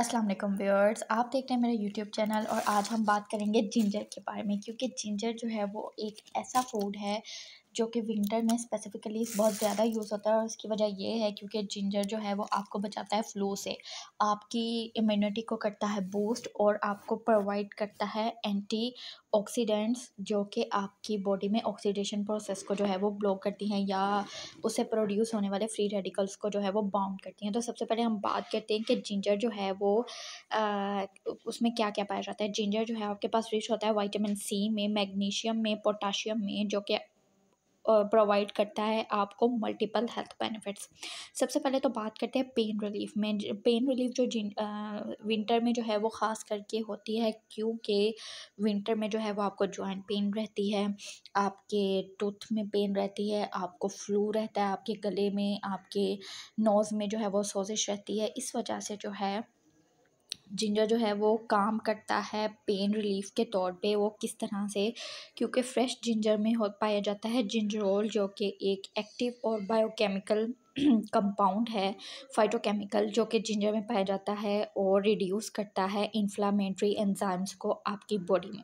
अस्सलाम वालेकुम व्यूअर्स आप देख रहे हैं मेरा यूट्यूब चैनल और आज हम बात करेंगे जिंजर के बारे में क्योंकि जिंजर जो है वो एक ऐसा फूड है जो कि विंटर में स्पेसिफ़िकली बहुत ज़्यादा यूज़ होता है और उसकी वजह ये है क्योंकि जिंजर जो है वो आपको बचाता है फ्लू से आपकी इम्यूनिटी को करता है बूस्ट और आपको प्रोवाइड करता है एंटी ऑक्सीडेंट्स जो कि आपकी बॉडी में ऑक्सीडेशन प्रोसेस को जो है वो ब्लॉक करती हैं या उससे प्रोड्यूस होने वाले फ्री रेडिकल्स को जो है वो बाउंड करती हैं तो सबसे पहले हम बात करते हैं कि जिंजर जो है वो आ, उसमें क्या क्या पाया जाता है जिंजर जो है आपके पास रिच होता है वाइटामिन सी में मैग्नीशियम में पोटाशियम में जो कि प्रोवाइड करता है आपको मल्टीपल हेल्थ बेनिफिट्स सबसे पहले तो बात करते हैं पेन रिलीफ में पेन रिलीफ जो जिन विंटर में जो है वो ख़ास करके होती है क्योंकि विंटर में जो है वो आपको जॉइंट पेन रहती है आपके टूथ में पेन रहती है आपको फ्लू रहता है आपके गले में आपके नोज़ में जो है वो सोजिश रहती है इस वजह से जो है जिंजर जो है वो काम करता है पेन रिलीफ़ के तौर पे वो किस तरह से क्योंकि फ़्रेश जिंजर में हो पाया जाता है जिंजरोल जो कि एक एक्टिव और बायोकेमिकल कंपाउंड है फाइटोकेमिकल जो कि जिंजर में पाया जाता है और रिड्यूस करता है इन्फ्लामेंट्री एंजाइम्स को आपकी बॉडी में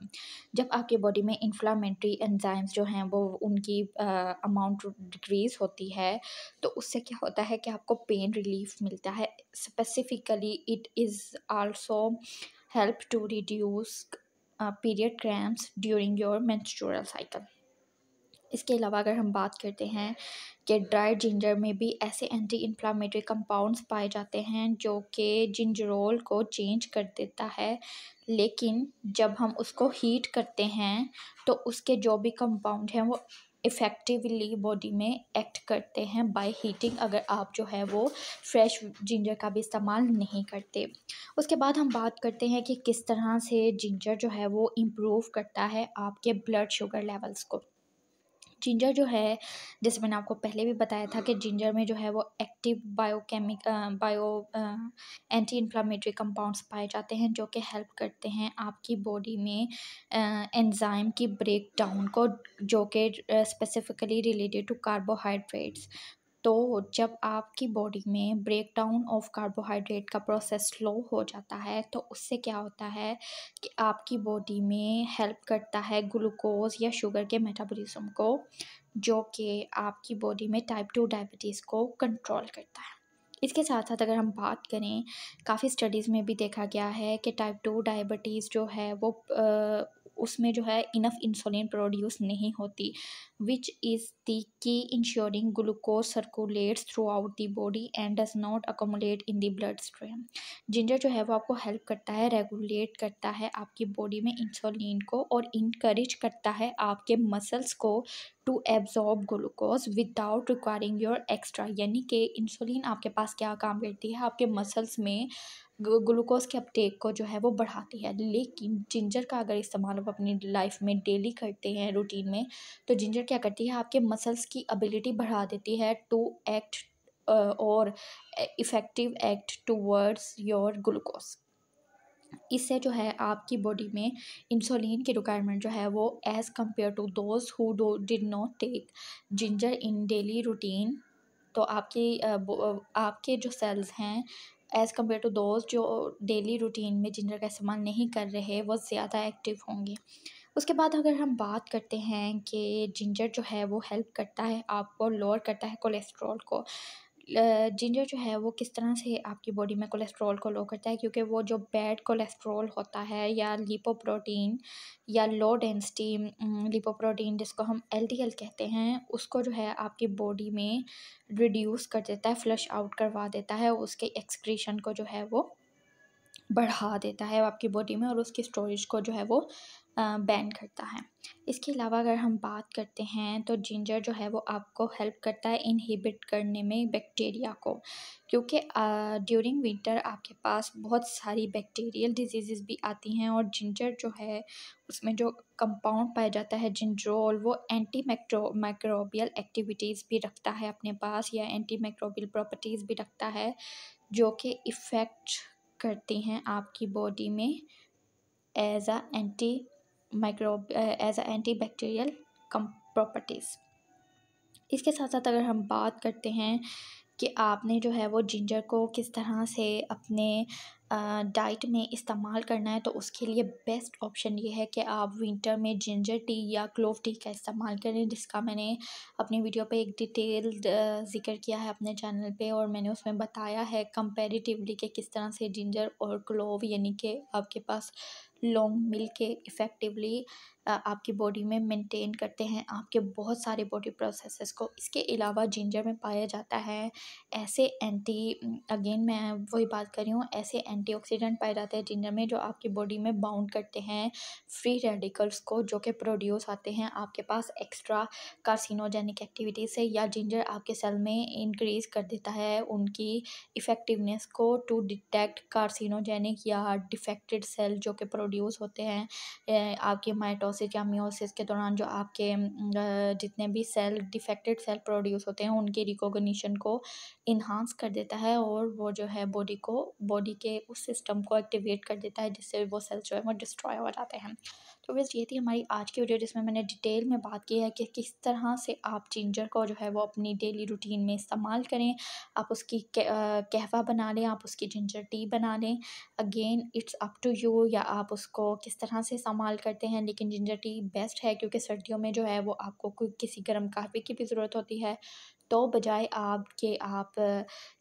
जब आपकी बॉडी में इन्फ्लामेंट्री एंजाइम्स जो हैं वो उनकी अमाउंट डिक्रीज़ होती है तो उससे क्या होता है कि आपको पेन रिलीफ मिलता है specifically it is also help to reduce period cramps during your menstrual cycle इसके अलावा अगर हम बात करते हैं कि ड्राई जिंजर में भी ऐसे एंटी इन्फ्लामेटरी कंपाउंड्स पाए जाते हैं जो कि जिंजरोल को चेंज कर देता है लेकिन जब हम उसको हीट करते हैं तो उसके जो भी कंपाउंड हैं वो इफ़ेक्टिवली बॉडी में एक्ट करते हैं बाय हीटिंग अगर आप जो है वो फ्रेश जिंजर का भी इस्तेमाल नहीं करते उसके बाद हम बात करते हैं कि किस तरह से जिंजर जो है वो इम्प्रूव करता है आपके ब्लड शुगर लेवल्स को जिंजर जो है जैसे मैंने आपको पहले भी बताया था कि जिंजर में जो है वो active biochemic bio anti inflammatory compounds पाए जाते हैं जो कि हेल्प करते हैं आपकी बॉडी में एंजाइम की ब्रेक डाउन को जो कि स्पेसिफिकली रिलेटेड टू कार्बोहाइड्रेट्स तो जब आपकी बॉडी में ब्रेक डाउन ऑफ कार्बोहाइड्रेट का प्रोसेस स्लो हो जाता है तो उससे क्या होता है कि आपकी बॉडी में हेल्प करता है ग्लूकोज या शुगर के मेटाबॉलिज्म को जो कि आपकी बॉडी में टाइप टू डायबिटीज़ को कंट्रोल करता है इसके साथ साथ अगर हम बात करें काफ़ी स्टडीज़ में भी देखा गया है कि टाइप टू डायबिटीज़ जो है वो आ, उसमें जो है इनफ इंसुलिन प्रोड्यूस नहीं होती विच is the key ensuring glucose circulates throughout the body and does not accumulate in the bloodstream ginger जो है वो आपको हेल्प करता है रेगुलेट करता है आपकी बॉडी में इंसुलिन को और इनक्रेज करता है आपके मसल्स को to absorb glucose without requiring your extra यानी कि इंसुलिन आपके पास क्या काम करती है आपके मसल्स में ग्लूकोज के अपटेक को जो है वो बढ़ाती है लेकिन जिंजर का अगर इस्तेमाल आप अपनी लाइफ में डेली करते हैं रूटीन में तो जिंजर क्या करती है आपके मसल्स की एबिलिटी बढ़ा देती है टू एक्ट और effective act towards your glucose इससे जो है आपकी बॉडी में इंसुलिन की रिक्वायरमेंट जो है वो as compare to those who do did not take ginger in daily routine तो आपकी आपके जो सेल्स हैं एज़ कम्पेयर टू दोज जो डेली रूटीन में जिंजर का इस्तेमाल नहीं कर रहे वो ज़्यादा एक्टिव होंगे उसके बाद अगर हम बात करते हैं कि जिंजर जो है वो हेल्प करता है आपको लोअर करता है कोलेस्ट्रॉल को जिंजर जो है वो किस तरह से आपकी बॉडी में कोलेस्ट्रॉल को लो करता है क्योंकि वो जो बैड कोलेस्ट्रॉल होता है या लिपोप्रोटीन या लो डेंसिटी लिपोप्रोटीन जिसको हम एलडीएल कहते हैं उसको जो है आपकी बॉडी में रिड्यूस कर देता है फ्लश आउट करवा देता है उसके एक्सक्रीशन को जो है वो बढ़ा देता है आपकी बॉडी में और उसकी स्टोरेज को जो है वो बैन करता है इसके अलावा अगर हम बात करते हैं तो जिंजर जो है वो आपको हेल्प करता है इनहिबिट करने में बैक्टीरिया को क्योंकि ड्यूरिंग विंटर आपके पास बहुत सारी बैक्टीरियल डिजीज़ भी आती हैं और जिंजर जो है उसमें जो कंपाउंड पाया जाता है जिंजरोल वो एंटी माइक्रोबियल एक्टिविटीज़ भी रखता है अपने पास या एंटी माइक्रोबियल प्रॉपर्टीज़ भी रखता है जो कि इफ़ेक्ट करती हैं आपकी बॉडी में as a anti microbe as a anti bacterial cum properties इसके साथ साथ अगर हम बात करते हैं कि आपने जो है वो जिंजर को किस तरह से अपने डाइट में इस्तेमाल करना है तो उसके लिए बेस्ट ऑप्शन ये है कि आप विंटर में जिंजर टी या क्लोव टी का इस्तेमाल करें जिसका मैंने अपनी वीडियो पे एक डिटेल्ड ज़िक्र किया है अपने चैनल पे और मैंने उसमें बताया है कंपेरेटिवली कि किस तरह से जिंजर और क्लोव यानी कि आपके पास लॉन्ग मिल के इफ़ेक्टिवली आपकी बॉडी में मेंटेन करते हैं आपके बहुत सारे बॉडी प्रोसेसेस को इसके अलावा जिंजर में पाया जाता है ऐसे एंटी अगेन मैं वही बात कर रही हूँ ऐसे एंटीऑक्सीडेंट पाए जाते हैं जिंजर में जो आपकी बॉडी में बाउंड करते हैं फ्री रेडिकल्स को जो कि प्रोड्यूस आते हैं आपके पास एक्स्ट्रा कार्सिनोजेनिक एक्टिविटीज़ से या जिंजर आपके सेल में इंक्रीज़ कर देता है उनकी इफ़ेक्टिवनेस को टू डिटेक्ट कार्सिनोजेनिक या डिफेक्टेड सेल जो कि प्रोड्यूस होते हैं आपके माइटो मियोसिस या मियोसिस के दौरान जो आपके जितने भी सेल डिफेक्टेड सेल प्रोड्यूस होते हैं उनकी रिकॉग्निशन को इन्हांस कर देता है और वो जो है बॉडी को बॉडी के उस सिस्टम को एक्टिवेट कर देता है जिससे वो सेल जो है वो डिस्ट्रॉय हो जाते हैं तो बस ये थी हमारी आज की वीडियो जिसमें मैंने डिटेल में बात की है कि किस तरह से आप जिंजर को जो है वो अपनी डेली रूटीन में इस्तेमाल करें आप उसकी कहवा बना लें आप उसकी जिंजर टी बना लें again it's up to you या आप उसको किस तरह से इस्तेमाल करते हैं लेकिन जिंजर टी बेस्ट है क्योंकि सर्दियों में जो है वो आपको किसी गर्म काफ़ी की भी ज़रूरत होती है तो बजाय आप के आप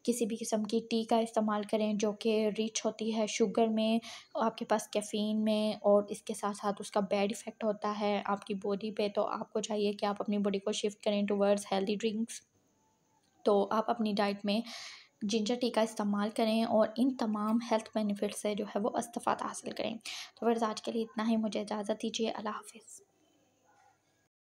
किसी भी किस्म की टी का इस्तेमाल करें जो कि रिच होती है शुगर में आपके पास कैफ़ीन में और इसके साथ साथ उसका बैड इफ़ेक्ट होता है आपकी बॉडी पे तो आपको चाहिए कि आप अपनी बॉडी को शिफ्ट करें टूवर्ड्स हेल्दी ड्रिंक्स तो आप अपनी डाइट में जिंजर टी का इस्तेमाल करें और इन तमाम हेल्थ बेनिफिट से जो है वो इस्तफ़ा हासिल करें तो वर्ज़ आज के लिए इतना ही मुझे इजाज़त दीजिए अल्लाह हाफिज़